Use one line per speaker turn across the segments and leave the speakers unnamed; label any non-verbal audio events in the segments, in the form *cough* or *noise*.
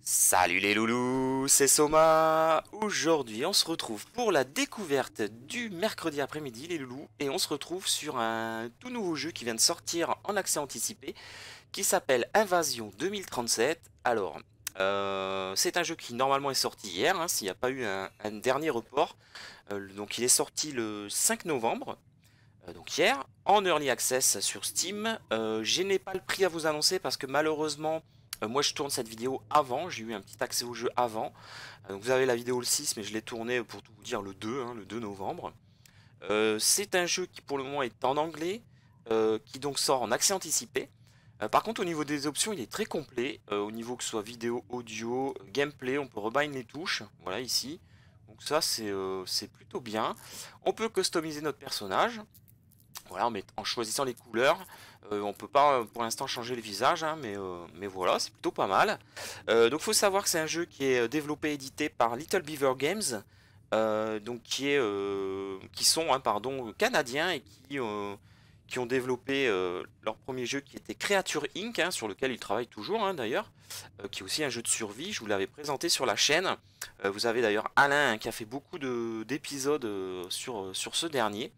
Salut les loulous, c'est Soma Aujourd'hui on se retrouve pour la découverte du mercredi après-midi les loulous et on se retrouve sur un tout nouveau jeu qui vient de sortir en accès anticipé qui s'appelle Invasion 2037. Alors euh, c'est un jeu qui normalement est sorti hier, hein, s'il n'y a pas eu un, dernier report. Euh, donc il est sorti le 5 novembre, euh, donc hier, en Early Access sur Steam. je n'ai pas le prix à vous annoncer parce que malheureusement, moi je tourne cette vidéo avant, j'ai eu un petit accès au jeu avant. vous avez la vidéo le 6, mais je l'ai tournée pour tout vous dire le 2, hein, le 2 novembre. c'est un jeu qui pour le moment est en anglais, qui donc sort en accès anticipé. Euh, par contre, au niveau des options, il est très complet. Euh, au niveau que ce soit vidéo, audio, euh, gameplay, on peut rebind les touches. Voilà, ici. Donc ça, c'est plutôt bien. On peut customiser notre personnage. Voilà, en choisissant les couleurs, on peut pas pour l'instant changer le visage, hein, mais, voilà, c'est plutôt pas mal. donc faut savoir que c'est un jeu qui est développé et édité par Little Beaver Games, donc qui, est, qui sont hein, pardon, canadiens et qui qui ont développé euh, leur premier jeu qui était Creature Inc., hein, sur lequel ils travaillent toujours hein, d'ailleurs, euh, qui est aussi un jeu de survie. Je vous l'avais présenté sur la chaîne. Euh, vous avez d'ailleurs Alain hein, qui a fait beaucoup d'épisodes sur, sur ce dernier.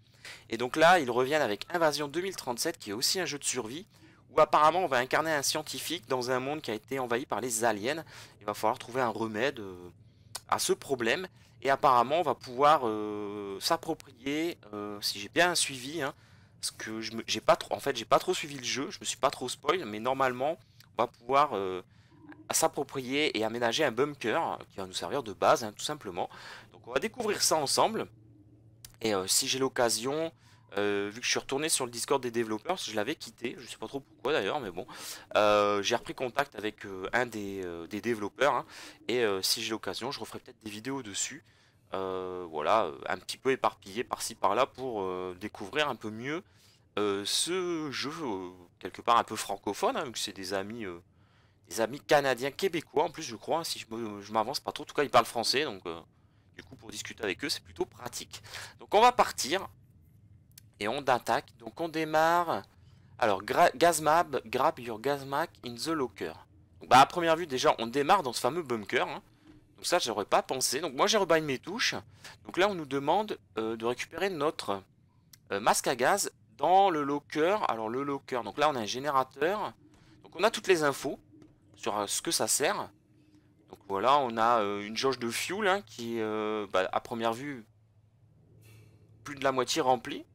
Et donc là, ils reviennent avec Invasion 2037, qui est aussi un jeu de survie, où apparemment on va incarner un scientifique dans un monde qui a été envahi par les aliens. Il va falloir trouver un remède à ce problème. Et apparemment, on va pouvoir s'approprier, si j'ai bien suivi, parce que je j'ai pas trop, en fait, j'ai pas trop suivi le jeu, je me suis pas trop spoil, mais normalement, on va pouvoir euh, s'approprier et aménager un bunker euh, qui va nous servir de base, hein, tout simplement. Donc, on va découvrir ça ensemble. Et euh, si j'ai l'occasion, vu que je suis retourné sur le Discord des développeurs, je l'avais quitté, je sais pas trop pourquoi d'ailleurs, mais bon, j'ai repris contact avec un des, développeurs, hein. et si j'ai l'occasion, je referai peut-être des vidéos dessus. Euh, voilà, euh, un petit peu éparpillé par-ci par-là pour euh, découvrir un peu mieux ce jeu quelque part un peu francophone, hein, vu que c'est des amis, des amis canadiens québécois en plus je crois, hein, si je m'avance pas trop, en tout cas ils parlent français donc du coup pour discuter avec eux c'est plutôt pratique. Donc on va partir et on attaque, donc on démarre. Alors Gazmab, grab your Gazmac in the locker. bah à première vue déjà on démarre dans ce fameux bunker. Hein. Donc ça, j'aurais pas pensé. Donc moi, j'ai rebind mes touches. Donc là, on nous demande euh, de récupérer notre euh, masque à gaz dans le locker. Alors le locker, donc là, on a un générateur. Donc on a toutes les infos sur euh, ce que ça sert. Donc voilà, on a une jauge de fuel hein, qui est, bah, à première vue, plus de la moitié remplie.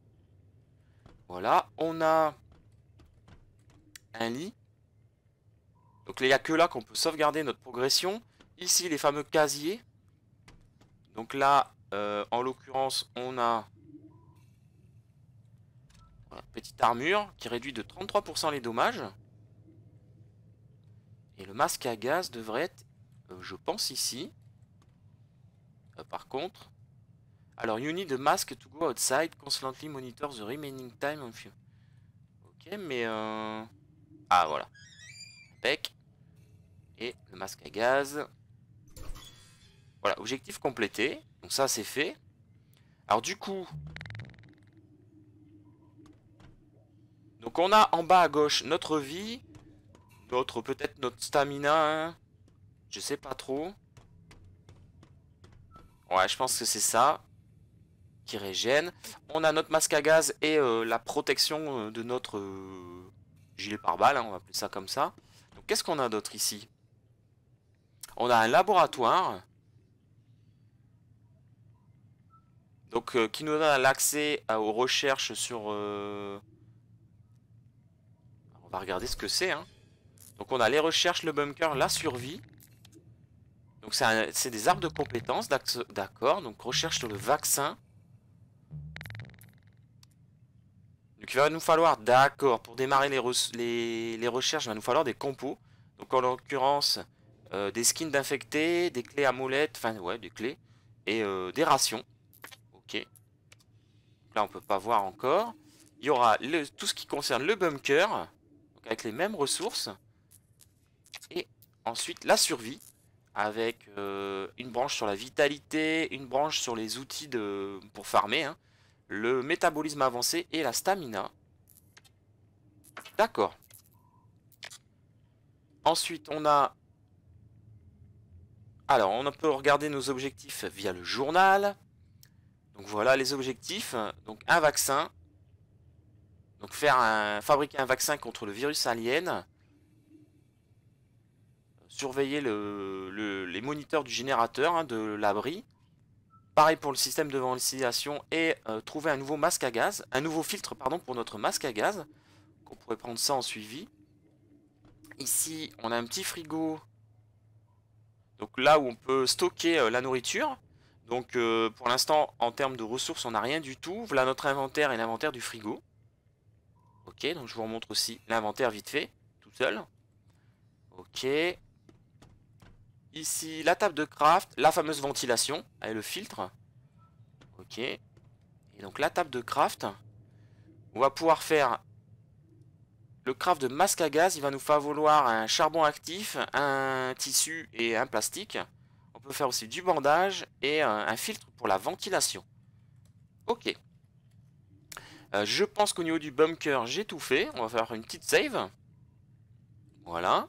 Voilà, on a un lit. Donc il n'y a que là qu'on peut sauvegarder notre progression. Ici, les fameux casiers. Donc là, euh, en l'occurrence, on a petite armure qui réduit de 33% les dommages. Et le masque à gaz devrait être, euh, je pense, ici. Euh, par contre, alors you need a mask to go outside, constantly monitor the remaining time Ok, mais euh... ah voilà, Pec. Et le masque à gaz. Voilà, objectif complété. Donc ça, c'est fait. Alors du coup... Donc on a en bas à gauche notre vie. Notre, peut-être notre stamina. Hein. Je sais pas trop. Ouais, je pense que c'est ça. Qui régène. On a notre masque à gaz et euh, la protection euh, de notre euh, gilet pare-balles. Hein, on va appeler ça comme ça. Donc qu'est-ce qu'on a d'autre ici On a un laboratoire. Donc, euh, qui nous donne l'accès aux recherches sur... Euh, on va regarder ce que c'est. Hein. Donc, on a les recherches, le bunker, la survie. Donc, c'est des arbres de compétences, d'accord. Donc, recherche sur le vaccin. Donc, il va nous falloir, d'accord, pour démarrer les, recherches, il va nous falloir des compos. Donc, en l'occurrence, euh, des skins d'infectés, des clés à molette, enfin, ouais, des clés, et des rations là on peut pas voir encore. Il y aura tout ce qui concerne le bunker, avec les mêmes ressources. Et ensuite la survie, avec euh, une branche sur la vitalité, une branche sur les outils de, pour farmer, hein. le métabolisme avancé et la stamina. D'accord. Ensuite, on a... Alors, on peut regarder nos objectifs via le journal. Donc voilà les objectifs. Donc un vaccin. Donc faire fabriquer un vaccin contre le virus alien. Surveiller les moniteurs du générateur hein, de l'abri. Pareil pour le système de ventilation et euh, trouver un nouveau masque à gaz, un nouveau filtre pardon pour notre masque à gaz. On pourrait prendre ça en suivi. Ici, on a un petit frigo. Donc là où on peut stocker euh, la nourriture. Donc euh, pour l'instant, en termes de ressources, on n'a rien du tout. Voilà notre inventaire et l'inventaire du frigo. Ok, donc je vous remontre aussi l'inventaire vite fait, tout seul. Ok. Ici, la table de craft, la fameuse ventilation, et le filtre. Ok. Et donc la table de craft, on va pouvoir faire le craft de masque à gaz. Il va nous falloir un charbon actif, un tissu et un plastique peut faire aussi du bandage et un, filtre pour la ventilation. Ok. Euh, je pense qu'au niveau du bunker, j'ai tout fait. On va faire une petite save. Voilà.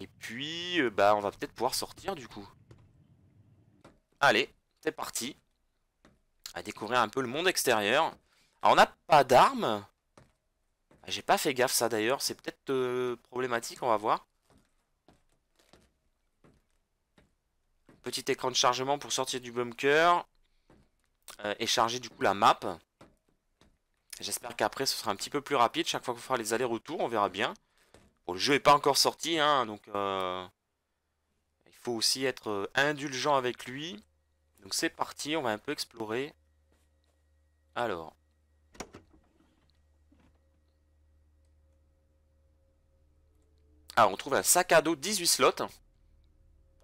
Et puis, euh, bah, on va peut-être pouvoir sortir du coup. Allez, c'est parti. À découvrir un peu le monde extérieur. Alors, on n'a pas d'armes. J'ai pas fait gaffe ça d'ailleurs, c'est peut-être euh, problématique, on va voir. Petit écran de chargement pour sortir du bunker. Euh, et charger du coup la map. J'espère qu'après ce sera un petit peu plus rapide. Chaque fois qu'on fera les allers-retours, on verra bien. Bon, le jeu est pas encore sorti, hein, donc euh, il faut aussi être euh, indulgent avec lui. Donc c'est parti, on va un peu explorer. Alors. Ah, on trouve un sac à dos 18 slots.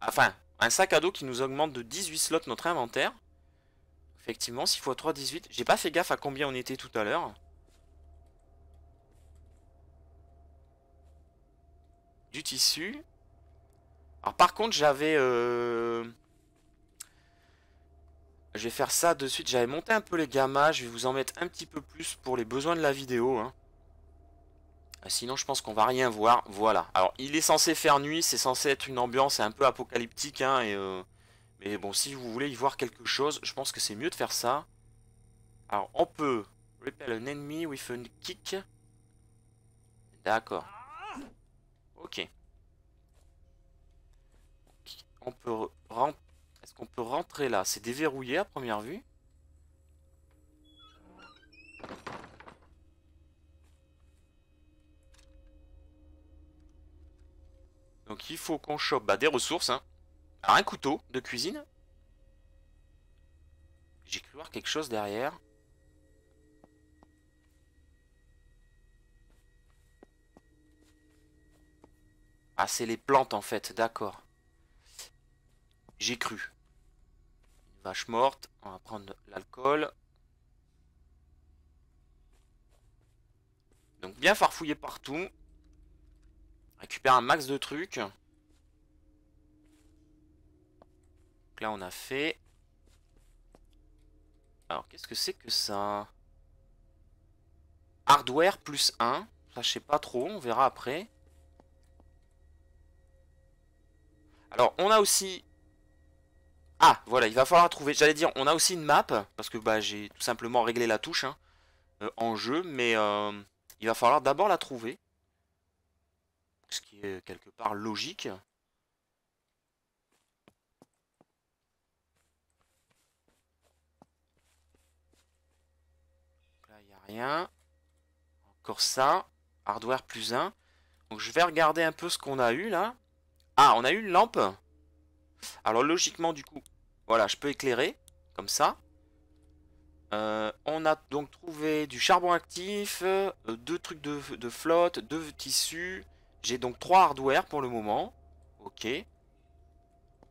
Enfin, un sac à dos qui nous augmente de 18 slots notre inventaire. Effectivement, 6 x 3, 18. J'ai pas fait gaffe à combien on était tout à l'heure. Du tissu. Alors par contre, j'avais... Euh, je vais faire ça de suite. J'avais monté un peu les gammas. Je vais vous en mettre un petit peu plus pour les besoins de la vidéo. Hein. Sinon, je pense qu'on va rien voir. Voilà. Alors, il est censé faire nuit. C'est censé être une ambiance un peu apocalyptique. Hein, et, euh, Mais bon, si vous voulez y voir quelque chose, je pense que c'est mieux de faire ça. Alors, on peut repel un ennemi with a kick. D'accord. Ok. On peut rentrer. Est-ce qu'on peut rentrer là C'est déverrouillé à première vue. Donc il faut qu'on chope bah, des ressources. Hein. un couteau de cuisine. J'ai cru voir quelque chose derrière. Ah, c'est les plantes en fait, d'accord. J'ai cru. Une vache morte, on va prendre l'alcool. Donc bien farfouiller partout. Récupère un max de trucs. là, on a fait. Alors, qu'est-ce que c'est que ça Hardware plus 1. Ça, je sais pas trop. On verra après. Alors, on a aussi... Ah, voilà, il va falloir trouver... J'allais dire, on a aussi une map, parce que bah, j'ai tout simplement réglé la touche hein, euh, en jeu, mais euh, il va falloir d'abord la trouver ce qui est quelque part logique. Là, il n'y a rien. Encore ça. Hardware plus 1. Donc je vais regarder un peu ce qu'on a eu là. Ah, on a eu une lampe. Alors logiquement du coup, voilà, je peux éclairer comme ça. Euh, on a donc trouvé du charbon actif, euh, deux trucs de flotte, deux tissus, j'ai donc 3 hardware pour le moment. Ok.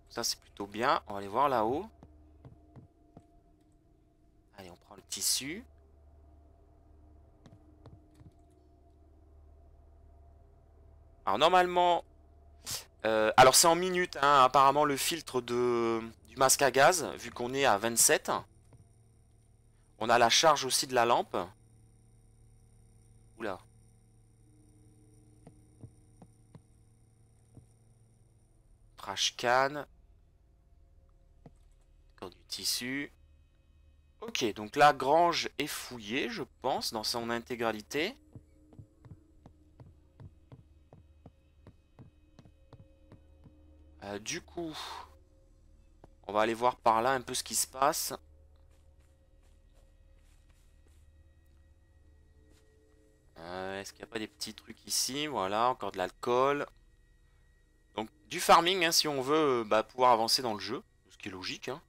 Ça, c'est plutôt bien. On va aller voir là-haut. Allez, on prend le tissu. Alors, normalement... Euh, alors, c'est en minutes. Hein. apparemment, le filtre de, du masque à gaz, vu qu'on est à 27. On a la charge aussi de la lampe. Oula. trash Encore du tissu. Ok, donc la grange est fouillée, je pense, dans son intégralité. Euh, du coup, on va aller voir par là un peu ce qui se passe. Euh, est-ce qu'il n'y a pas des petits trucs ici Voilà, encore de l'alcool du farming hein, si on veut euh, bah, pouvoir avancer dans le jeu, ce qui est logique. Hein.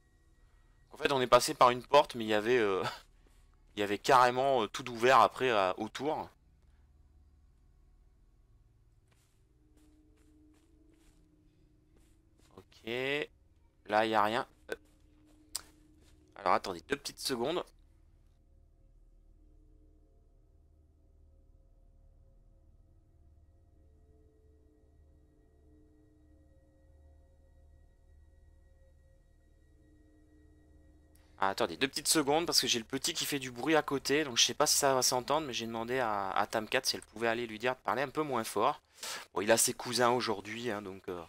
En fait, on est passé par une porte, mais il y avait, euh, *laughs* il y avait carrément euh, tout ouvert après autour. Ok, là il n'y a rien. Alors attendez deux petites secondes. Ah, attendez, deux petites secondes parce que j'ai le petit qui fait du bruit à côté, donc je sais pas si ça va s'entendre, mais j'ai demandé à, à, 4 si elle pouvait aller lui dire de parler un peu moins fort. Bon, il a ses cousins aujourd'hui, hein, donc euh,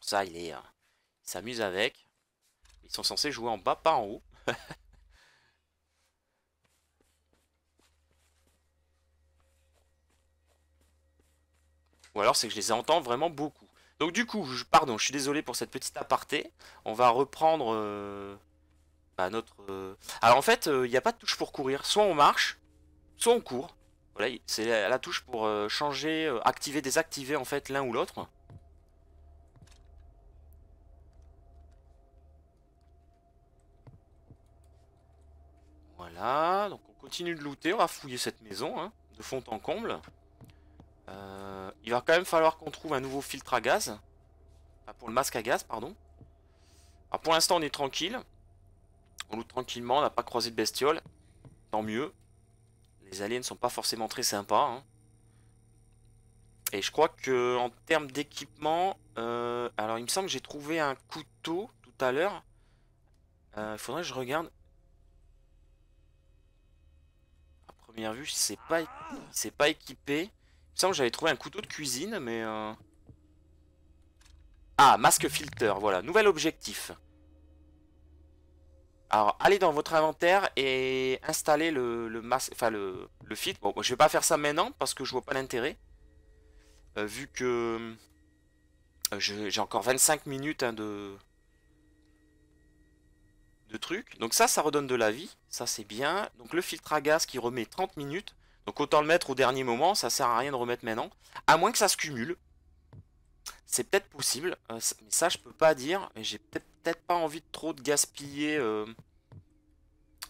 ça il est, euh, s'amuse avec. Ils sont censés jouer en bas, pas en haut. *laughs* Ou alors c'est que je les entends vraiment beaucoup. Donc du coup, pardon, je suis désolé pour cette petite aparté. On va reprendre... Euh, euh, alors en fait, euh, il n'y a pas de touche pour courir. Soit on marche, soit on court. Voilà, c'est la, touche pour euh, changer, activer, désactiver en fait l'un ou l'autre. Voilà, donc on continue de looter, on va fouiller cette maison hein, de fond en comble. il va quand même falloir qu'on trouve un nouveau filtre à gaz. pour le masque à gaz, pardon. Alors pour l'instant on est tranquille. On loue tranquillement, on n'a pas croisé de bestioles. Tant mieux. Les aliens sont pas forcément très sympas. Hein. Et je crois que en termes d'équipement, euh, alors il me semble que j'ai trouvé un couteau tout à l'heure. Il euh, faudrait que je regarde. À première vue, c'est pas, c'est pas équipé. Il me semble que j'avais trouvé un couteau de cuisine, mais euh, ah masque filter, voilà, nouvel objectif. Alors, allez dans votre inventaire et installez le, le masque, enfin le, le Bon, je vais pas faire ça maintenant parce que je vois pas l'intérêt. Euh, vu que euh, j'ai encore 25 minutes hein, de de trucs. Donc ça, ça redonne de la vie. Ça, c'est bien. Donc le filtre à gaz qui remet 30 minutes. Donc autant le mettre au dernier moment. Ça sert à rien de remettre maintenant. À moins que ça se cumule. C'est peut-être possible. Euh, mais ça, je peux pas dire. j'ai peut-être pas envie de trop de gaspiller. Euh,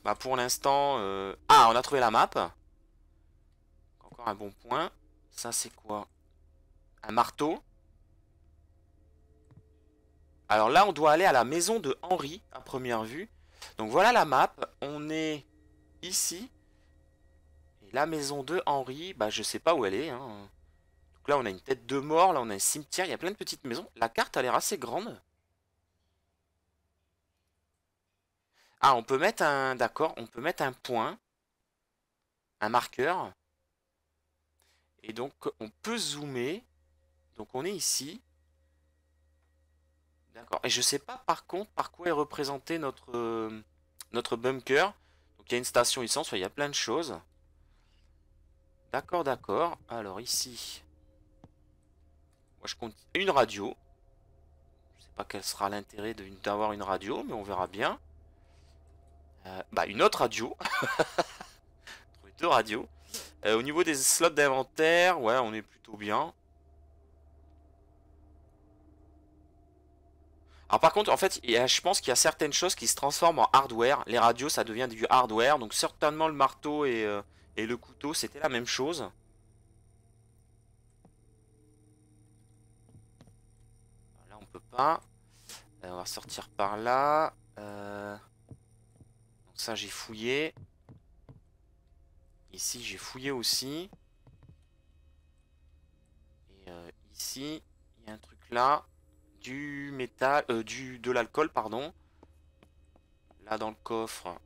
bah, pour l'instant... Euh, ah, on a trouvé la map. Encore un bon point. Ça, c'est quoi Un marteau. Alors là, on doit aller à la maison de Henri, à première vue. Donc voilà la map. On est ici. Et la maison de Henri, bah je sais pas où elle est. Hein. Donc là, on a une tête de mort. Là, on a un cimetière. Il y a plein de petites maisons. La carte a l'air assez grande. Ah, on peut mettre un. D'accord, on peut mettre un point, un marqueur. Et donc, on peut zoomer. Donc, on est ici. D'accord. Et je sais pas par contre par quoi est représenté notre, bunker. Donc, il y a une station essence, il y a plein de choses. D'accord, d'accord. Alors, ici. Moi, je compte une radio. Je sais pas quel sera l'intérêt d'avoir une radio, mais on verra bien. Euh, bah, une autre radio. *laughs* deux radios. Euh, au niveau des slots d'inventaire, ouais, on est plutôt bien. Alors par contre, en fait, je pense qu'il y a certaines choses qui se transforment en hardware. Les radios, ça devient du hardware. Donc certainement le marteau et, euh, le couteau, c'était la même chose. Là, on peut pas. on va sortir par là. Euh ça j'ai fouillé. Ici j'ai fouillé aussi. Et euh, ici, il y a un truc là. Du métal, euh, du, de l'alcool, pardon. Là dans le coffre.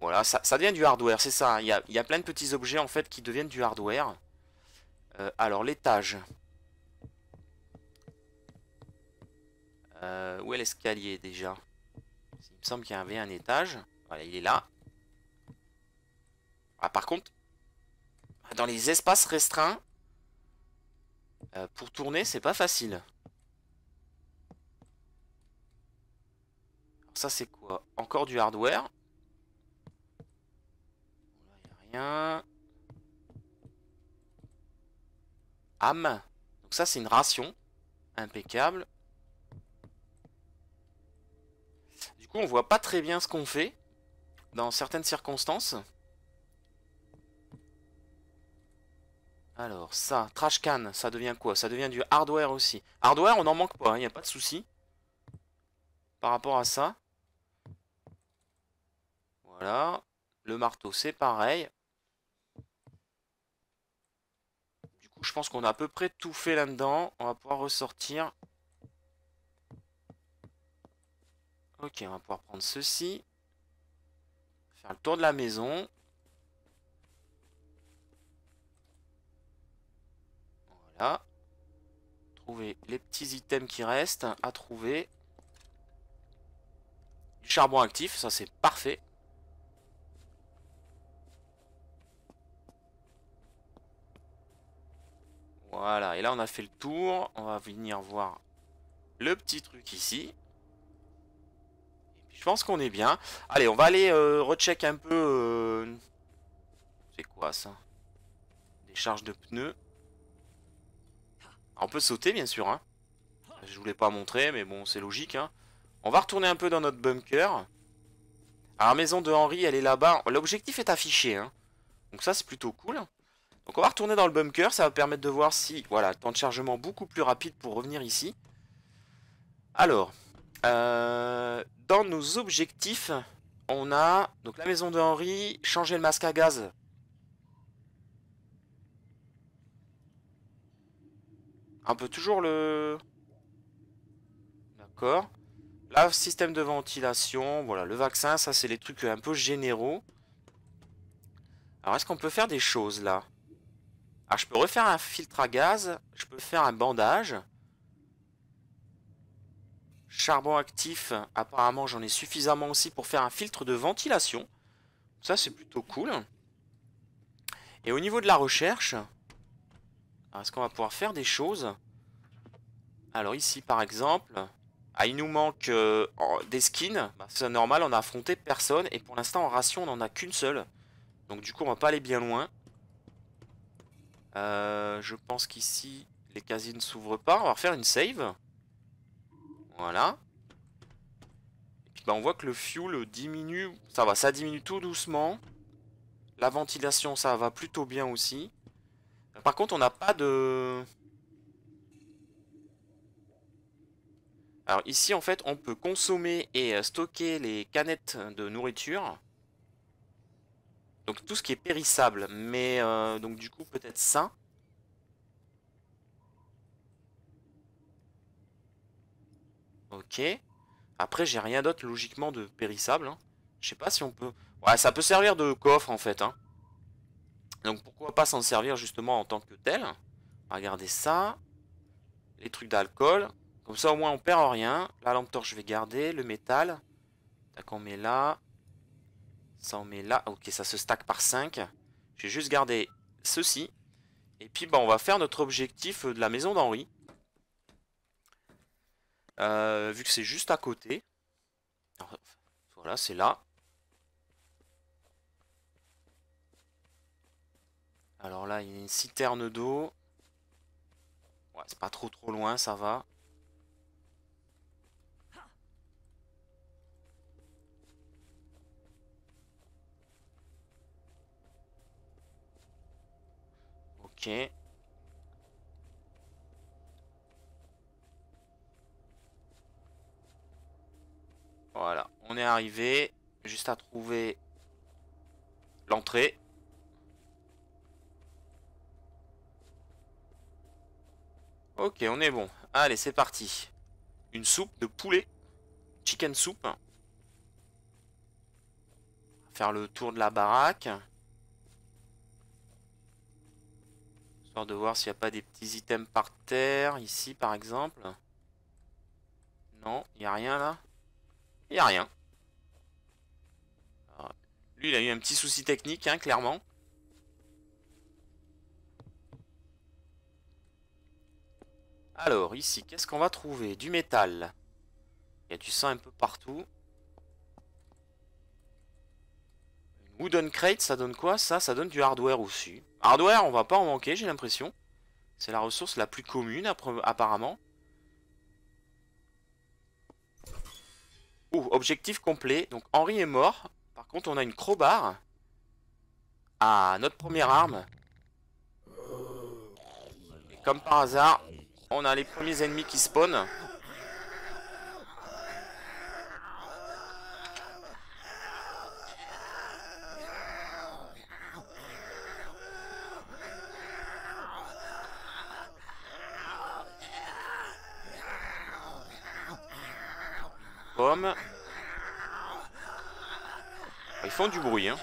Voilà, ça, ça devient du hardware, c'est ça. Hein. Il y, a, plein de petits objets en fait qui deviennent du hardware. Euh, alors l'étage. où est l'escalier déjà me semble qu'il y avait un étage. Voilà, il est là. Ah, par contre, dans les espaces restreints, euh, pour tourner, c'est pas facile. ça, c'est quoi Encore du hardware. Il a rien. Âme. Donc ça, c'est une ration. Impeccable. on voit pas très bien ce qu'on fait dans certaines circonstances. Alors, ça, trash can, ça devient quoi Ça devient du hardware aussi. Hardware, on n'en manque pas, il hein, n'y a pas de souci. Par rapport à ça. Voilà. Le marteau, c'est pareil. Du coup, je pense qu'on a à peu près tout fait là-dedans. On va pouvoir ressortir Ok, on va pouvoir prendre ceci. Faire le tour de la maison. Voilà. Trouver les petits items qui restent à trouver. Du charbon actif, ça c'est parfait. Voilà, et là on a fait le tour. On va venir voir le petit truc ici. Je pense qu'on est bien. Allez, on va aller euh, recheck un peu... Euh, c'est quoi ça Des charges de pneus. Ah, on peut sauter, bien sûr. Hein. Je voulais pas montrer, mais bon, c'est logique. Hein. On va retourner un peu dans notre bunker. Alors, la maison de Henri, elle est là-bas. L'objectif est affiché. Hein. Donc ça, c'est plutôt cool. Donc on va retourner dans le bunker. Ça va permettre de voir si... Voilà, temps de chargement beaucoup plus rapide pour revenir ici. Alors, euh, dans nos objectifs, on a donc la maison de Henri, changer le masque à gaz. Un peu toujours le... D'accord. Là, système de ventilation, voilà, le vaccin, ça c'est les trucs un peu généraux. Alors, est-ce qu'on peut faire des choses là Alors, ah, je peux refaire un filtre à gaz, je peux faire un bandage. Charbon actif, apparemment j'en ai suffisamment aussi pour faire un filtre de ventilation. Ça c'est plutôt cool. Et au niveau de la recherche, est-ce qu'on va pouvoir faire des choses Alors ici par exemple, ah, il nous manque euh, des skins. Bah, c'est normal, on a affronté personne. Et pour l'instant en ration on n'en a qu'une seule. Donc du coup on va pas aller bien loin. Euh, je pense qu'ici les casines ne s'ouvrent pas. On va refaire une save. Voilà. Bah, on voit que le fuel diminue. Ça va, ça diminue tout doucement. La ventilation, ça va plutôt bien aussi. Par contre, on n'a pas de... Alors ici, en fait, on peut consommer et euh, stocker les canettes de nourriture. Donc tout ce qui est périssable. Mais euh, donc du coup, peut-être ça. Ok. Après, j'ai rien d'autre logiquement de périssable. Hein. Je sais pas si on peut... Ouais, ça peut servir de coffre en fait. Hein. Donc pourquoi pas s'en servir justement en tant que tel. Regardez ça. Les trucs d'alcool. Comme ça au moins on perd rien. La lampe torche je vais garder. Le métal. Tac on met là. Ça on met là. Ok ça se stack par 5. je vais juste garder ceci. Et puis bah, on va faire notre objectif de la maison d'Henri. Euh, vu que c'est juste à côté. Voilà, c'est là. Alors là, il y a une citerne d'eau. c'est pas trop trop loin, ça va. Ok. Voilà, on est arrivé. Juste à trouver l'entrée. Ok, on est bon. Allez, c'est parti. Une soupe de poulet. Chicken soup. Faire le tour de la baraque. Histoire de voir s'il n'y a pas des petits items par terre. Ici, par exemple. Non, il n'y a rien là. Il a rien. Ah, lui, il a eu un petit souci technique, hein, clairement. Alors, ici, qu'est-ce qu'on va trouver Du métal. Il y a du sang un peu partout. Une wooden crate, ça donne quoi Ça, ça donne du hardware aussi. Hardware, on va pas en manquer, j'ai l'impression. C'est la ressource la plus commune, apparemment. objectif complet. Donc Henri est mort. Par contre, on a une crowbar. à ah, notre première arme. comme par hasard, on a les premiers ennemis qui spawnent. Ils font du bruit, hein.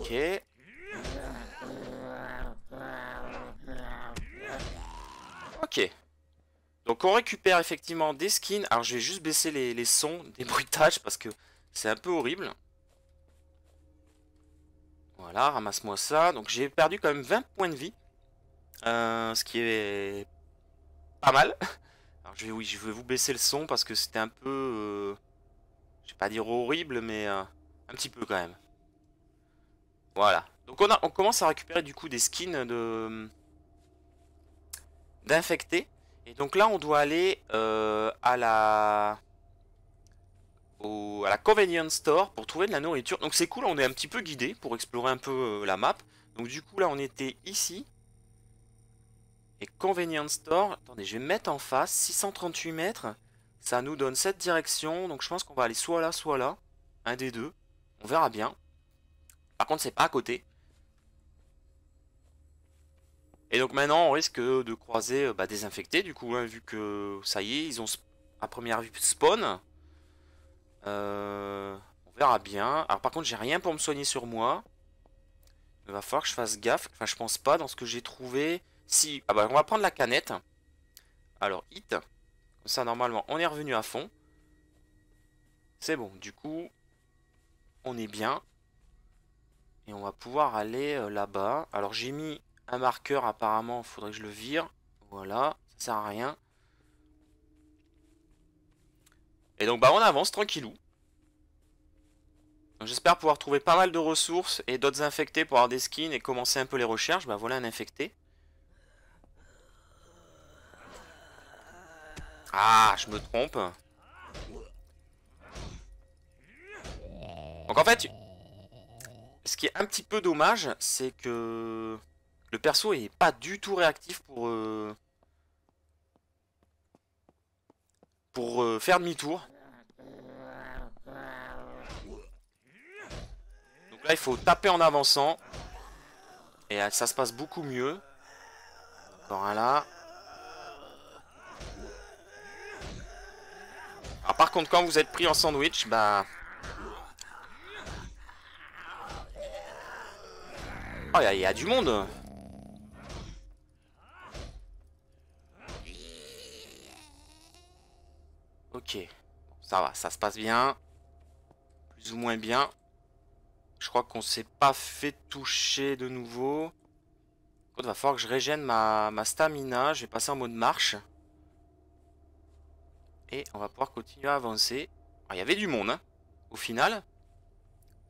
Ok. Ok. Donc on récupère effectivement des skins. Alors je vais juste baisser les, sons des *laughs* bruitages parce que c'est un peu horrible. Voilà, ramasse-moi ça. Donc j'ai perdu quand même 20 points de vie. Euh, ce qui est pas mal. *laughs* Alors je vais, oui, je vais vous baisser le son parce que c'était un peu... Euh, je vais pas dire horrible, mais euh, un petit peu quand même. Voilà. Donc on, on commence à récupérer du coup des skins de d'infectés. Et donc là, on doit aller euh, à la à la convenience store pour trouver de la nourriture. Donc c'est cool, on est un petit peu guidé pour explorer un peu euh, la map. Donc du coup là on était ici. Et convenience store, attendez je vais mettre en face, 638 mètres. Ça nous donne cette direction, donc je pense qu'on va aller soit là, soit là. Un des deux, on verra bien. Par contre c'est pas à côté. Et donc maintenant, on risque de croiser euh, bah, des du coup, hein, vu que ça y est, ils ont à première vue spawn. Euh, on verra bien. Alors par contre, j'ai rien pour me soigner sur moi. Il va falloir que je fasse gaffe. Enfin, je pense pas dans ce que j'ai trouvé. Si, ah bah on va prendre la canette. Alors, hit. Comme ça, normalement, on est revenu à fond. C'est bon, du coup, on est bien. Et on va pouvoir aller euh, là-bas. Alors, j'ai mis un marqueur, apparemment, faudrait que je le vire. Voilà, ça sert à rien. Et donc, bah, on avance tranquillou. J'espère pouvoir trouver pas mal de ressources et d'autres infectés pour avoir des skins et commencer un peu les recherches. Bah, voilà un infecté. Ah, je me trompe. Donc en fait, ce qui est un petit peu dommage, c'est que... Le perso est pas du tout réactif pour... Euh, pour euh, faire demi-tour. Donc là, il faut taper en avançant. Et ça se passe beaucoup mieux. Encore un là. Ah, par contre, quand vous êtes pris en sandwich, bah... Oh, il y, a du monde Ok. Ça va, ça se passe bien. Plus ou moins bien. Je crois qu'on s'est pas fait toucher de nouveau. Il va falloir que je régène ma, ma stamina. Je vais passer en mode marche. Et on va pouvoir continuer à avancer. il y avait du monde, hein, au final.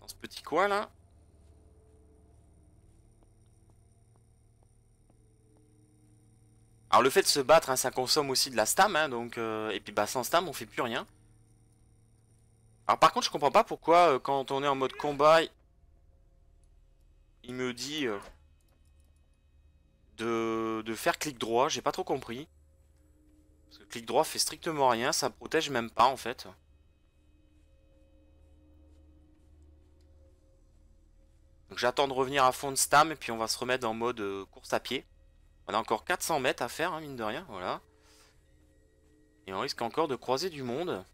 Dans ce petit coin, là. Alors le fait de se battre, hein, ça consomme aussi de la stam, hein, donc euh, et puis bah sans stam on fait plus rien. Alors par contre je comprends pas pourquoi euh, quand on est en mode combat, il, me dit euh, de... faire clic droit, j'ai pas trop compris. Parce que clic droit fait strictement rien, ça protège même pas en fait. Donc j'attends de revenir à fond de stam et puis on va se remettre en mode course à pied. On a encore 400 mètres à faire, hein, mine de rien, voilà. Et on risque encore de croiser du monde.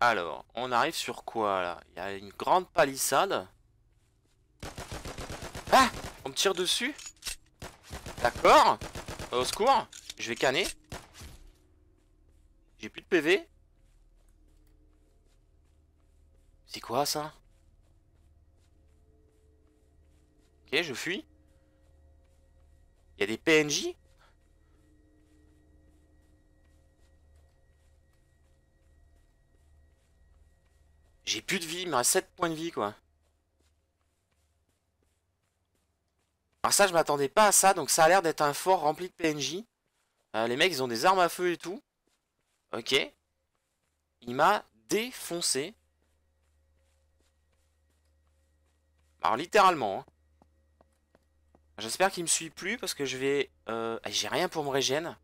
Alors, on arrive sur quoi là Il y a une grande palissade. Ah On me tire dessus D'accord Au secours Je vais canner. J'ai plus de PV. C'est quoi ça Ok, je fuis. Il y a des PNJ J'ai plus de vie, il me 7 points de vie quoi. Alors ça je m'attendais pas à ça, donc ça a l'air d'être un fort rempli de PNJ. Euh, les mecs ils ont des armes à feu et tout. Ok. Il m'a défoncé. Alors littéralement. Hein. J'espère qu'il me suit plus parce que je vais... Euh, j'ai rien pour me régène.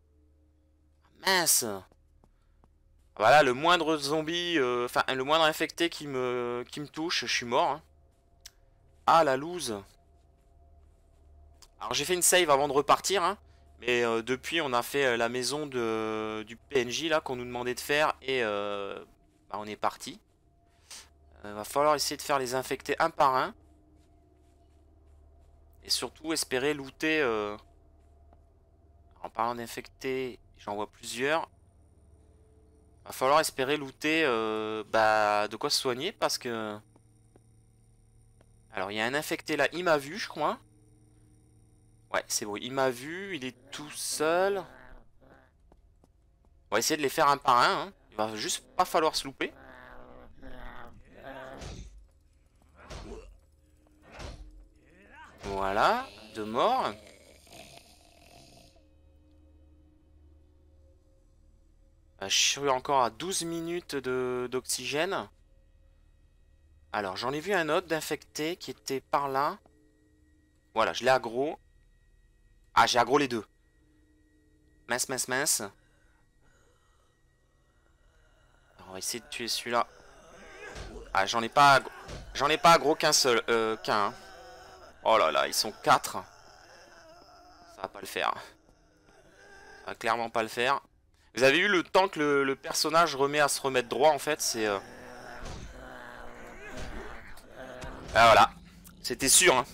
Ah, mince Voilà, ah, bah le moindre zombie, euh, enfin le moindre infecté qui me, qui me touche, je suis mort. Hein. Ah la loose alors j'ai fait une save avant de repartir, hein. mais euh, depuis on a fait la maison de, du PNJ là qu'on nous demandait de faire et bah, on est parti. Il va falloir essayer de faire les infectés un par un. Et surtout, espérer looter... Euh, en parlant d'infectés, j'en vois plusieurs. Va falloir espérer looter euh, bah, de quoi se soigner parce que... Alors, il y a un infecté là, il m'a vu, je crois. Ouais, c'est bon, il m'a vu, il est tout seul. On va essayer de les faire un par un. Hein. Il va juste pas falloir se louper. Voilà, deux morts. Euh, je suis encore à 12 minutes d'oxygène. Alors, j'en ai vu un autre d'infecté qui était par là. Voilà, je l'ai aggro. Ah, j'ai aggro les deux. Mince, mince, mince. Alors, on va essayer de tuer celui-là. Ah, j'en ai pas... J'en ai pas aggro qu'un seul. Euh, qu'un. Hein. Oh là là, ils sont 4. Ça va pas le faire. Ça va clairement pas le faire. Vous avez eu le temps que le, personnage remet à se remettre droit, en fait, c'est... Euh, ah voilà. C'était sûr, hein.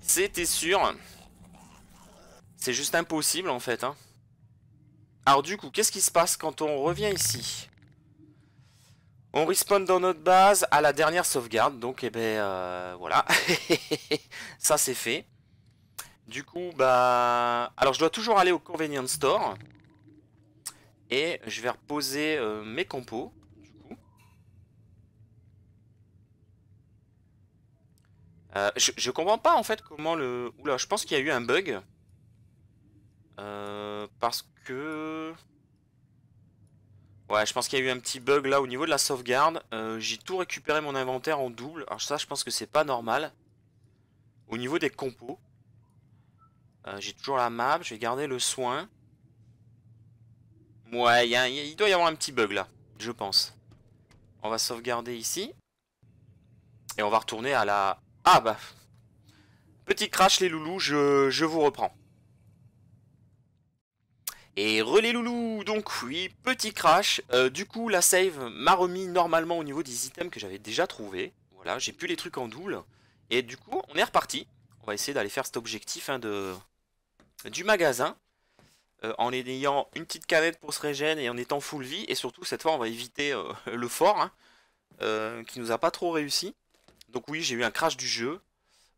C'était sûr. C'est juste impossible, en fait, hein. Alors du coup, qu'est-ce qui se passe quand on revient ici on respawn dans notre base à la dernière sauvegarde, donc eh ben euh, voilà, *laughs* ça c'est fait. Du coup, bah, alors je dois toujours aller au convenience store et je vais reposer euh, mes compos. Du coup, euh, je, je, comprends pas en fait comment le. Oula, je pense qu'il y a eu un bug parce que. Ouais, je pense qu'il y a eu un petit bug là au niveau de la sauvegarde. Euh, j'ai tout récupéré mon inventaire en double. Alors ça, je pense que c'est pas normal. Au niveau des compos. Euh, j'ai toujours la map, je vais garder le soin. Ouais, il doit y avoir un petit bug là, je pense. On va sauvegarder ici. Et on va retourner à la... Ah bah Petit crash les loulous, je vous reprends. Et relais loulou, donc oui, petit crash. Euh, du coup, la save m'a remis normalement au niveau des items que j'avais déjà trouvés. Voilà, j'ai plus les trucs en double. Et du coup, on est reparti. On va essayer d'aller faire cet objectif hein, de... du magasin. Euh, en ayant une petite canette pour se régénérer et en étant full vie. Et surtout, cette fois, on va éviter euh, *laughs* le fort, hein, qui nous a pas trop réussi. Donc oui, j'ai eu un crash du jeu.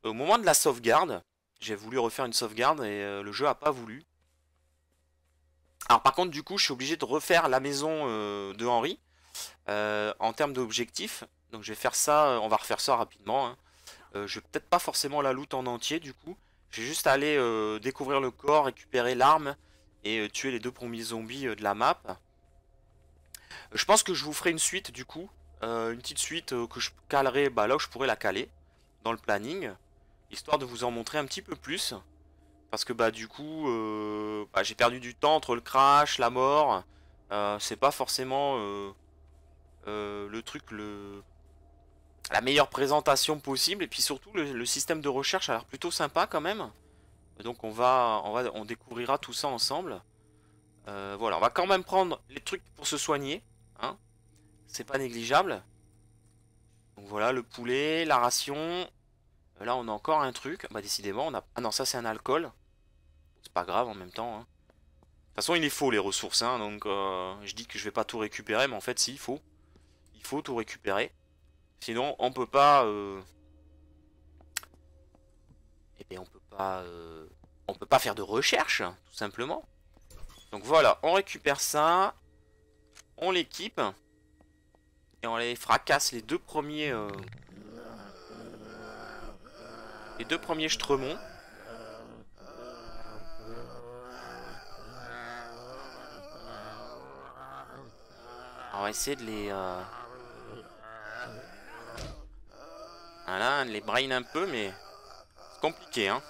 Au moment de la sauvegarde, j'ai voulu refaire une sauvegarde et le jeu a pas voulu. Alors par contre, du coup, je suis obligé de refaire la maison euh, de Henri euh, en termes d'objectifs. Donc je vais faire ça, euh, on va refaire ça rapidement. Hein. je vais peut-être pas forcément la loot en entier du coup. Je vais juste aller découvrir le corps, récupérer l'arme et tuer les deux premiers zombies de la map. Je pense que je vous ferai une suite du coup, une petite suite que je calerai bah, là où je pourrais la caler, dans le planning, histoire de vous en montrer un petit peu plus. Parce que bah du coup, euh, bah, j'ai perdu du temps entre le crash, la mort. Euh, c'est pas forcément euh, le truc, le la meilleure présentation possible. Et puis surtout, le, système de recherche a l'air plutôt sympa quand même. Donc on va, on découvrira tout ça ensemble. voilà, on va quand même prendre les trucs pour se soigner. Hein c'est pas négligeable. Donc voilà, le poulet, la ration, Là, on a encore un truc. Bah, décidément, on a... Ah non, ça, c'est un alcool. C'est pas grave, en même temps. Hein. De toute façon, il est faux, les ressources. Hein, donc, euh, je dis que je vais pas tout récupérer. Mais en fait, si, il faut. Il faut tout récupérer. Sinon, on peut pas... Euh, eh bien, on peut pas... Euh, on peut pas faire de recherche, tout simplement. Donc voilà, on récupère ça. On l'équipe. Et on les fracasse les deux premiers... Les deux premiers schtremont On va essayer de les... Euh... Voilà, de les brain un peu, mais... C'est compliqué, hein.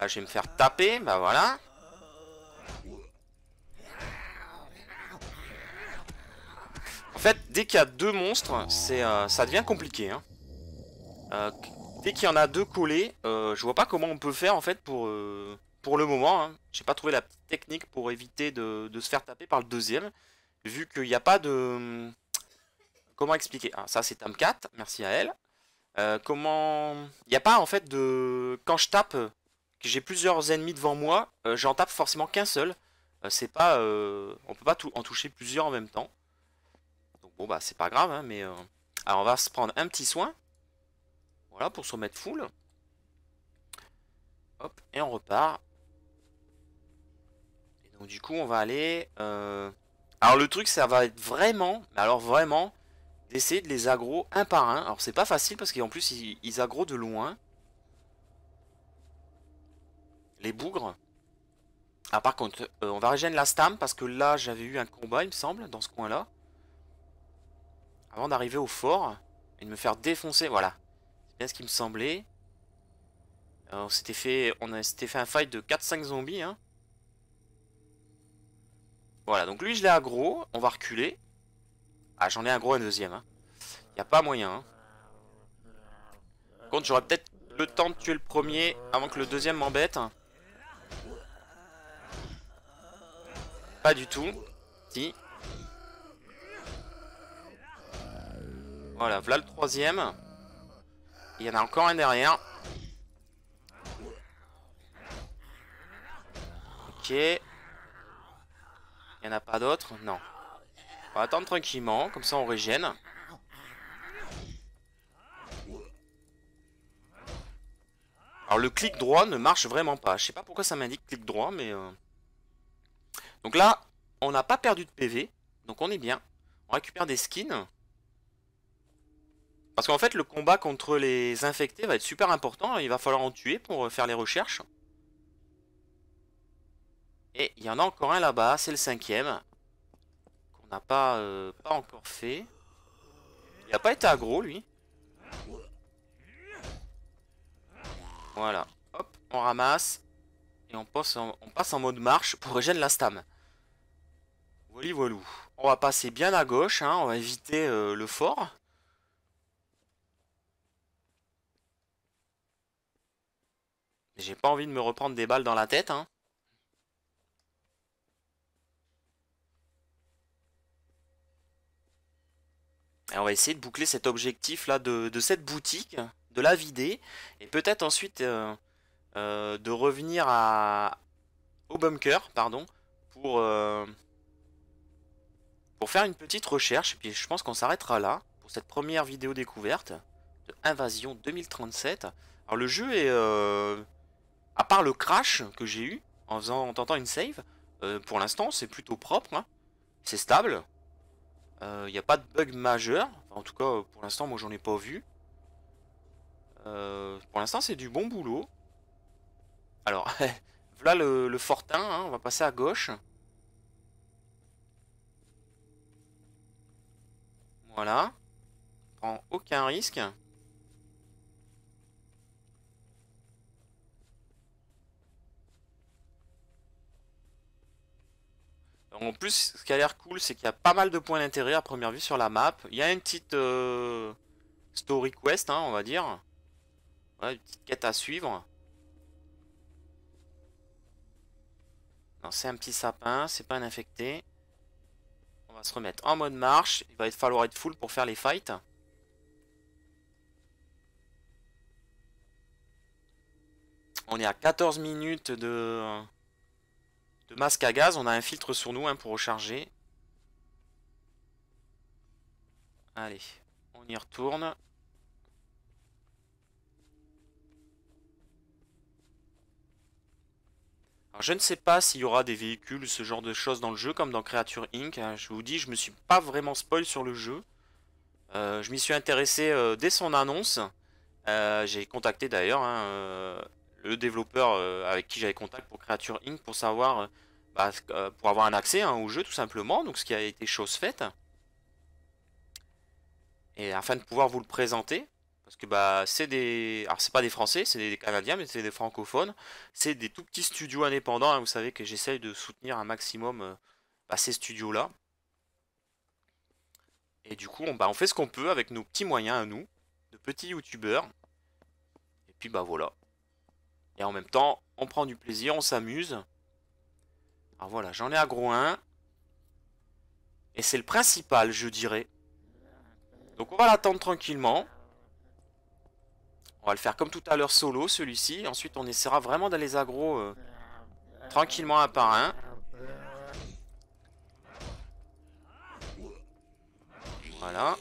Là, je vais me faire taper, bah voilà. En fait, dès qu'il y a deux monstres, c'est euh, ça devient compliqué. Hein. Euh, dès qu'il y en a deux collés, euh, je vois pas comment on peut faire en fait pour, pour le moment. Hein. J'ai pas trouvé la technique pour éviter de, se faire taper par le deuxième. Vu qu'il n'y a pas de... Hum, comment expliquer ah, Ça c'est Tam4, merci à elle. comment... Il n'y a pas en fait de... Quand je tape, que j'ai plusieurs ennemis devant moi, j'en tape forcément qu'un seul. c'est pas... On peut pas en toucher plusieurs en même temps. Bon bah c'est pas grave, hein, mais... Euh, alors on va se prendre un petit soin. Voilà, pour se remettre full. Hop, et on repart. Et donc du coup on va aller... Euh, alors le truc ça va être vraiment, mais alors vraiment, d'essayer de les aggro un par un. Alors c'est pas facile parce qu'en plus ils, ils aggro de loin. Les bougres. Ah par contre, euh, on va régénérer la stam parce que là j'avais eu un combat il me semble dans ce coin là. Avant d'arriver au fort et de me faire défoncer. Voilà. C'est bien ce qui me semblait. on s'était fait, on a, fait un fight de 4-5 zombies. Hein. Voilà, donc lui je l'ai aggro. On va reculer. Ah, j'en ai un aggro un deuxième. Hein. a pas moyen. Hein. Par contre, j'aurais peut-être le temps de tuer le premier avant que le deuxième m'embête. Pas du tout. Si. Voilà, voilà le troisième. Il y en a encore un derrière. Ok. Il n'y en a pas d'autres Non. On va attendre tranquillement, comme ça on régène. Alors le clic droit ne marche vraiment pas. Je sais pas pourquoi ça m'indique clic droit, mais... Euh. Donc là, on n'a pas perdu de PV, donc on est bien. On récupère des skins. Parce qu'en fait, le combat contre les infectés va être super important. Il va falloir en tuer pour euh, faire les recherches. Et il y en a encore un là-bas, c'est le cinquième. Qu'on n'a pas, euh, encore fait. Il n'a pas été aggro, lui. Voilà. Hop, on ramasse. Et on passe en, mode marche pour régénérer la stam. Voilà, On va passer bien à gauche, hein. on va éviter euh, le fort. J'ai pas envie de me reprendre des balles dans la tête, hein. on va essayer de boucler cet objectif là de, cette boutique, de la vider, et peut-être ensuite euh, euh, de revenir à, au bunker, pardon, pour, euh, pour faire une petite recherche. Et puis je pense qu'on s'arrêtera là pour cette première vidéo découverte de Invasion 2037. Alors le jeu est à part le crash que j'ai eu en, tentant une save, euh, pour l'instant c'est plutôt propre, hein. c'est stable, il euh, n'y a pas de bug majeur, en tout cas pour l'instant moi j'en ai pas vu. Euh, pour l'instant c'est du bon boulot. Alors, *laughs* voilà le, fortin, hein. on va passer à gauche. Voilà. Prends aucun risque. En plus, ce qui a l'air cool, c'est qu'il y a pas mal de points d'intérêt à première vue sur la map. Il y a une petite euh, story quest, hein, on va dire. une petite quête à suivre. c'est un petit sapin, c'est pas un infecté. On va se remettre en mode marche. Il va falloir être full pour faire les fights. On est à 14 minutes de de masque à gaz. On a un filtre sur nous hein, pour recharger. Allez, on y retourne. je ne sais pas s'il y aura des véhicules, ce genre de choses dans le jeu, comme dans Creature Inc. Hein. Je vous dis, je me suis pas vraiment spoil sur le jeu. Euh, je m'y suis intéressé euh, dès son annonce. Euh, j'ai contacté d'ailleurs hein, le développeur euh, avec qui j'avais contact pour Creature Inc. pour savoir, euh, bah, euh, pour avoir un accès hein, au jeu tout simplement, donc ce qui a été chose faite. Et afin de pouvoir vous le présenter, parce que bah, c'est des. Alors, c'est pas des Français, c'est des Canadiens, mais c'est des francophones. C'est des tout petits studios indépendants. Hein, vous savez que j'essaye de soutenir un maximum bah, ces studios-là. Et du coup, on, bah, on fait ce qu'on peut avec nos petits moyens à nous, de petits youtubeurs. Et puis, bah voilà. Et en même temps, on prend du plaisir, on s'amuse. Alors voilà, j'en ai aggro un. Et c'est le principal, je dirais. Donc on va l'attendre tranquillement. On va le faire comme tout à l'heure solo, celui-ci. Ensuite, on essaiera vraiment d'aller agro aggro
euh, tranquillement un par un.
Voilà.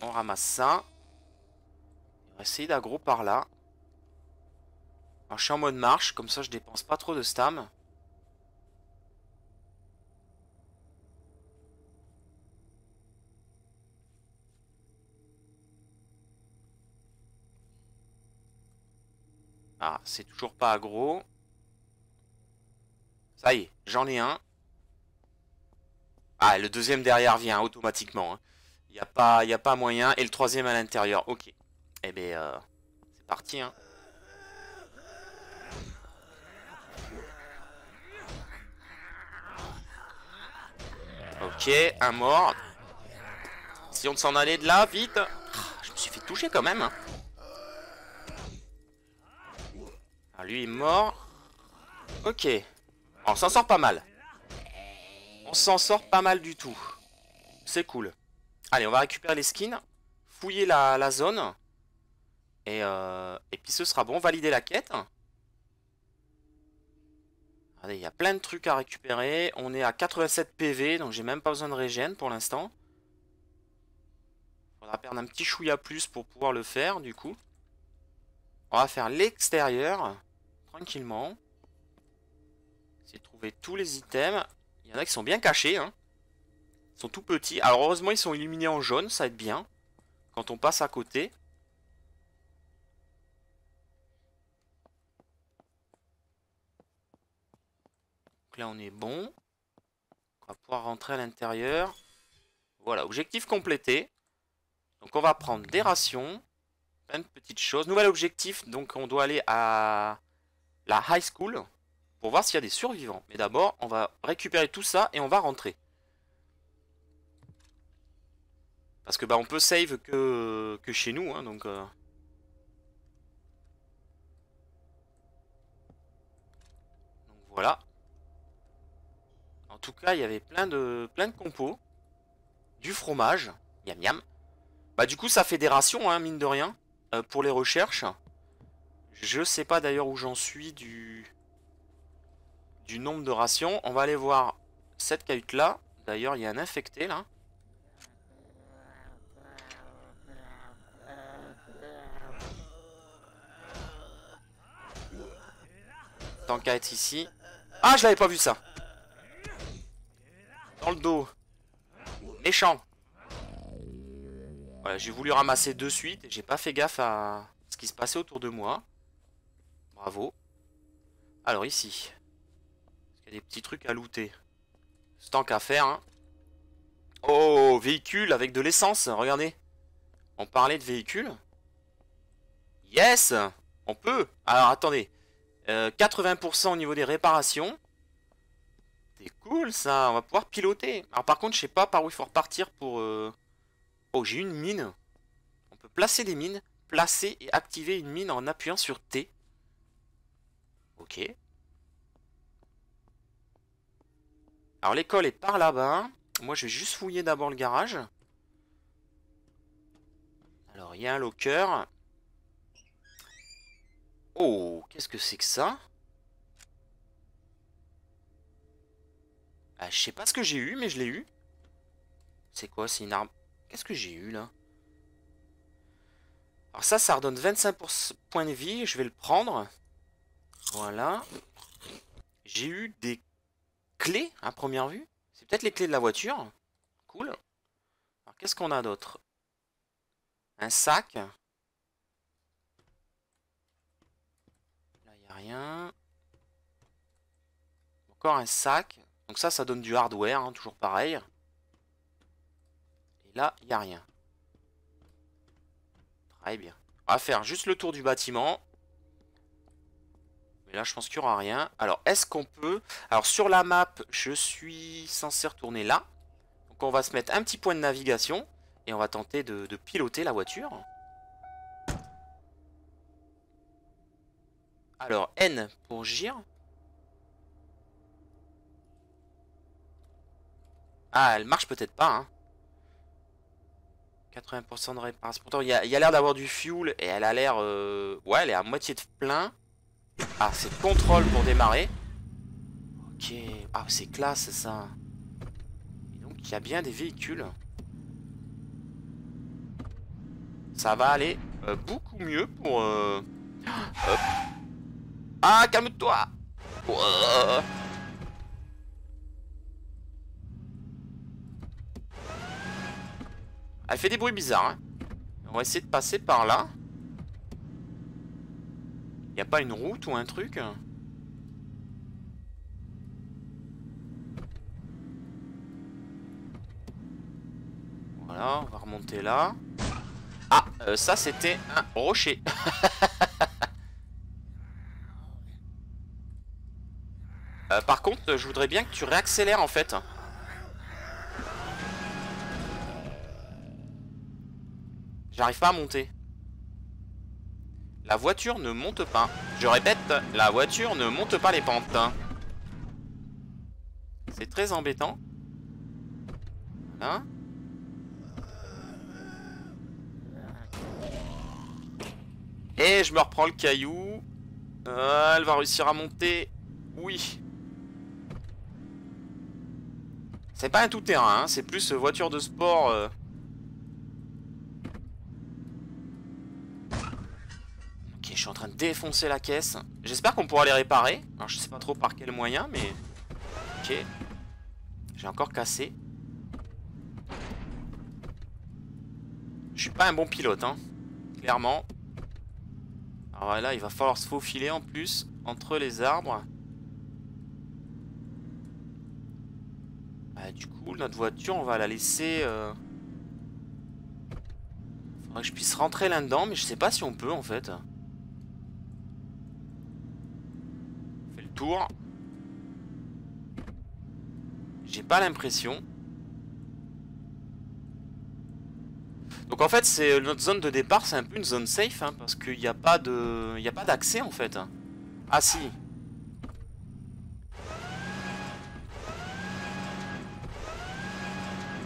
On ramasse ça. On va essayer d'aggro par là. Alors je suis en mode marche, comme ça je dépense pas trop de stam. Ah, c'est toujours pas agro. Ça y est, j'en ai un. Ah, le deuxième derrière vient automatiquement. Il hein. y n'y a, pas, a pas moyen. Et le troisième à l'intérieur. Ok. Eh bien, euh, c'est parti. Hein. Ok, un mort. Si on s'en allait de là, vite. Ah, je me suis fait toucher quand même. Alors, ah, lui est mort. Ok. Oh, on s'en sort pas mal. On s'en sort pas mal du tout. C'est cool. Allez, on va récupérer les skins. Fouiller la, zone. Et, euh, et puis ce sera bon. Valider la quête il y a plein de trucs à récupérer. On est à 87 PV, donc j'ai même pas besoin de régène pour l'instant. On va perdre un petit chouïa plus pour pouvoir le faire, du coup. On va faire l'extérieur, tranquillement. Essayer de trouver tous les items. Il y en a qui sont bien cachés, hein. Ils sont tout petits. Alors heureusement, ils sont illuminés en jaune, ça va être bien. Quand on passe à côté. Donc là, on est bon. On va pouvoir rentrer à l'intérieur. Voilà, objectif complété. Donc on va prendre des rations. Plein de petites choses. Nouvel objectif, donc on doit aller à la high school pour voir s'il y a des survivants. Mais d'abord, on va récupérer tout ça et on va rentrer. Parce que bah on peut save que, que chez nous, hein, euh. Donc voilà. En tout cas, il y avait plein de, plein de compos. Du fromage. Yam yam. Bah du coup, ça fait des rations, hein, mine de rien. Euh, pour les recherches. Je sais pas d'ailleurs où j'en suis du... Du nombre de rations. On va aller voir cette cahute là. D'ailleurs, il y a un infecté là. Tant qu'à être ici. Ah, je l'avais pas vu ça. Dans le dos. Méchant. Voilà, j'ai voulu ramasser de suite. J'ai pas fait gaffe à ce qui se passait autour de moi. Bravo. Alors ici. Il y a des petits trucs à looter. C'est tant qu'à faire. Hein. Oh, véhicule avec de l'essence. Regardez. On parlait de véhicule. Yes On peut Alors attendez. 80% euh, au niveau des réparations c'est cool ça, on va pouvoir piloter. Alors par contre, je sais pas par où il faut repartir pour... Euh, oh, j'ai une mine. On peut placer des mines, placer et activer une mine en appuyant sur T. Ok. Alors l'école est par là-bas. Moi, je vais juste fouiller d'abord le garage. Alors, il y a un locker. Oh, qu'est-ce que c'est que ça Ah, je sais pas ce que j'ai eu, mais je l'ai eu. C'est quoi C'est une arme... Qu'est-ce que j'ai eu, là Alors ça, ça redonne 25 points de vie. Je vais le prendre. Voilà. J'ai eu des clés, à première vue. C'est peut-être les clés de la voiture. Cool. Alors, qu'est-ce qu'on a d'autre Un sac. Là, il n'y a rien. Encore un sac. Donc ça, ça donne du hardware, hein, toujours pareil. Et là, il n'y a rien. Très bien. On va faire juste le tour du bâtiment. Mais là, je pense qu'il n'y aura rien. Alors, est-ce qu'on peut... Alors, sur la map, je suis censé retourner là. Donc, on va se mettre un petit point de navigation. Et on va tenter de, piloter la voiture. Alors, N pour gire. Ah, elle marche peut-être pas, 80% hein. de réponse Pourtant, il y a, l'air d'avoir du fuel et elle a l'air... Euh, ouais, elle est à moitié de plein. Ah, c'est contrôle pour démarrer. Ok. Ah, c'est classe, ça. Et donc, il y a bien des véhicules. Ça va aller euh, beaucoup mieux pour... Euh... *gasps* Hop. Ah, calme-toi oh, euh, Elle fait des bruits bizarres. Hein. On va essayer de passer par là. Il Y a pas une route ou un truc Voilà, on va remonter là. Ah, euh, ça c'était un rocher. *laughs* Euh, par contre, je voudrais bien que tu réaccélères en fait. J'arrive pas à monter. La voiture ne monte pas. Je répète, la voiture ne monte pas les pentes. C'est très embêtant. Hein Et je me reprends le caillou. Euh, elle va réussir à monter. Oui. C'est pas un tout terrain, hein. c'est plus euh, voiture de sport... Euh. je suis en train de défoncer la caisse. J'espère qu'on pourra les réparer. Alors, je sais pas trop par quel moyen, mais... Ok. J'ai encore cassé. Je suis pas un bon pilote, hein. Clairement. Alors là, il va falloir se faufiler en plus entre les arbres. Bah, du coup, notre voiture, on va la laisser... Euh, faudrait que je puisse rentrer là-dedans, mais je sais pas si on peut, en fait. J'ai pas l'impression. Donc en fait, c'est notre zone de départ, c'est un peu une zone safe, hein, parce qu'il n'y a pas de, il a pas d'accès en fait. Ah si.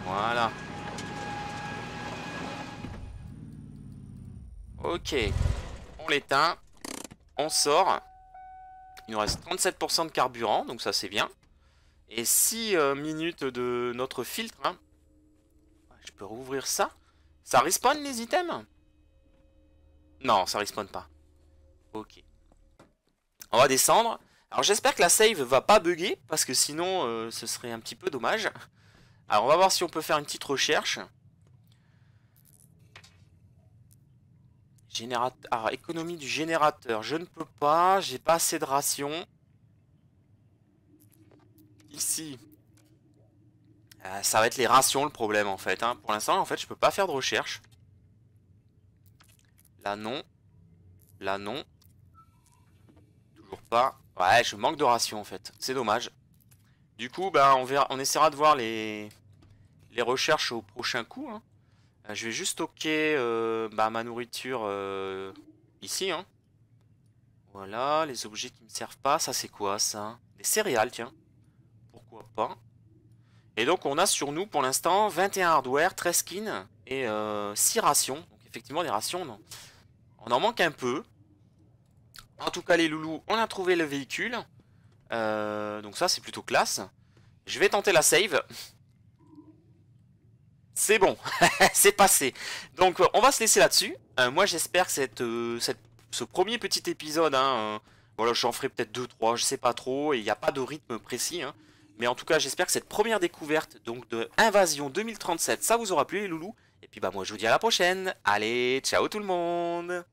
Voilà. Ok. On l'éteint. On sort. Il nous reste 37% de carburant, donc ça c'est bien. Et 6 euh, minutes de notre filtre. Hein. Je peux rouvrir ça Ça respawn les items Non, ça respawn pas. Ok. On va descendre. Alors j'espère que la save va pas bugger, parce que sinon euh, ce serait un petit peu dommage. Alors on va voir si on peut faire une petite recherche. Générateur. économie du générateur. Je ne peux pas. J'ai pas assez de rations. Ici. Euh, ça va être les rations le problème en fait. Hein. Pour l'instant, en fait, je peux pas faire de recherche. Là, non. Là, non. Toujours pas. Ouais, je manque de rations en fait. C'est dommage. Du coup, bah, on, verra, on essaiera de voir les, les recherches au prochain coup. Hein. Bah, je vais juste stocker euh, bah, ma nourriture euh, ici. Hein. Voilà, les objets qui ne me servent pas. Ça, c'est quoi, ça Des céréales, tiens. Pourquoi pas Et donc, on a sur nous, pour l'instant, 21 hardware, 13 skins et 6 euh, rations. Donc, effectivement, des rations, non. On en manque un peu. En tout cas, les loulous, on a trouvé le véhicule. donc ça, c'est plutôt classe. Je vais tenter la save c'est bon, *laughs* c'est passé. Donc euh, on va se laisser là-dessus. Euh, moi j'espère que euh, cette, ce premier petit épisode, hein, voilà, j'en ferai peut-être 2 trois, je sais pas trop, il n'y a pas de rythme précis. Hein. Mais en tout cas j'espère que cette première découverte donc de Invasion 2037, ça vous aura plu les loulous. Et puis bah moi je vous dis à la prochaine. Allez, ciao tout le monde